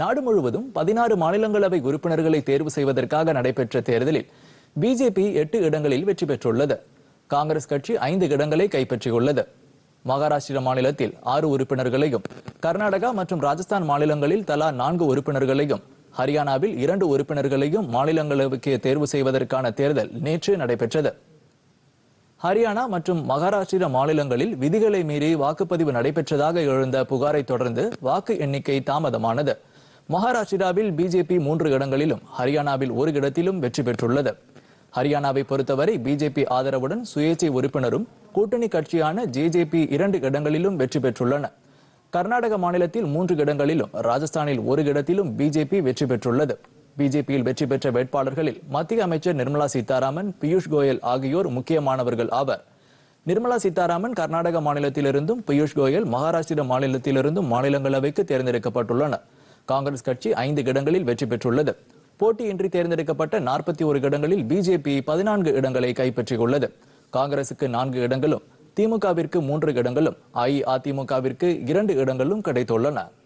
நாடு முழுவதும் பதினாறு மாநிலங்களவை உறுப்பினர்களை தேர்வு செய்வதற்காக நடைபெற்ற தேர்தலில் பிஜேபி எட்டு இடங்களில் வெற்றி பெற்றுள்ளது காங்கிரஸ் கட்சி ஐந்து இடங்களை கைப்பற்றியுள்ளது மகாராஷ்டிர மாநிலத்தில் ஆறு உறுப்பினர்களையும் கர்நாடகா மற்றும் ராஜஸ்தான் மாநிலங்களில் தலா நான்கு உறுப்பினர்களையும் ஹரியானாவில் இரண்டு உறுப்பினர்களையும் மாநிலங்களுக்கு தேர்வு செய்வதற்கான தேர்தல் நேற்று நடைபெற்றது ஹரியானா மற்றும் மகாராஷ்டிர மாநிலங்களில் விதிகளை மீறி வாக்குப்பதிவு நடைபெற்றதாக எழுந்த புகாரை தொடர்ந்து வாக்கு எண்ணிக்கை தாமதமானது மகாராஷ்டிராவில் பிஜேபி மூன்று இடங்களிலும் ஹரியானாவில் ஒரு இடத்திலும் வெற்றி பெற்றுள்ளது ஹரியானாவை பொறுத்தவரை பிஜேபி ஆதரவுடன் சுயேட்சை உறுப்பினரும் கூட்டணி கட்சியான ஜேஜேபி இரண்டு இடங்களிலும் வெற்றி பெற்றுள்ளன கர்நாடக மாநிலத்தில் மூன்று இடங்களிலும் ராஜஸ்தானில் ஒரு இடத்திலும் பிஜேபி வெற்றி பெற்றுள்ளது பிஜேபியில் வெற்றி பெற்ற வேட்பாளர்களில் மத்திய அமைச்சர் நிர்மலா சீதாராமன் பியூஷ் கோயல் ஆகியோர் முக்கியமானவர்கள் ஆவர் நிர்மலா சீதாராமன் கர்நாடக மாநிலத்திலிருந்தும் பியூஷ் கோயல் மகாராஷ்டிர மாநிலத்திலிருந்தும் மாநிலங்களவைக்கு தேர்ந்தெடுக்கப்பட்டுள்ளனர் காங்கிரஸ் கட்சி ஐந்து இடங்களில் வெற்றி பெற்றுள்ளது போட்டியின்றி தேர்ந்தெடுக்கப்பட்ட நாற்பத்தி ஒரு இடங்களில் பிஜேபி பதினான்கு இடங்களை கைப்பற்றியுள்ளது காங்கிரசுக்கு நான்கு இடங்களும் திமுகவிற்கு மூன்று இடங்களும் அஇஅதிமுகவிற்கு இரண்டு இடங்களும் கிடைத்துள்ளன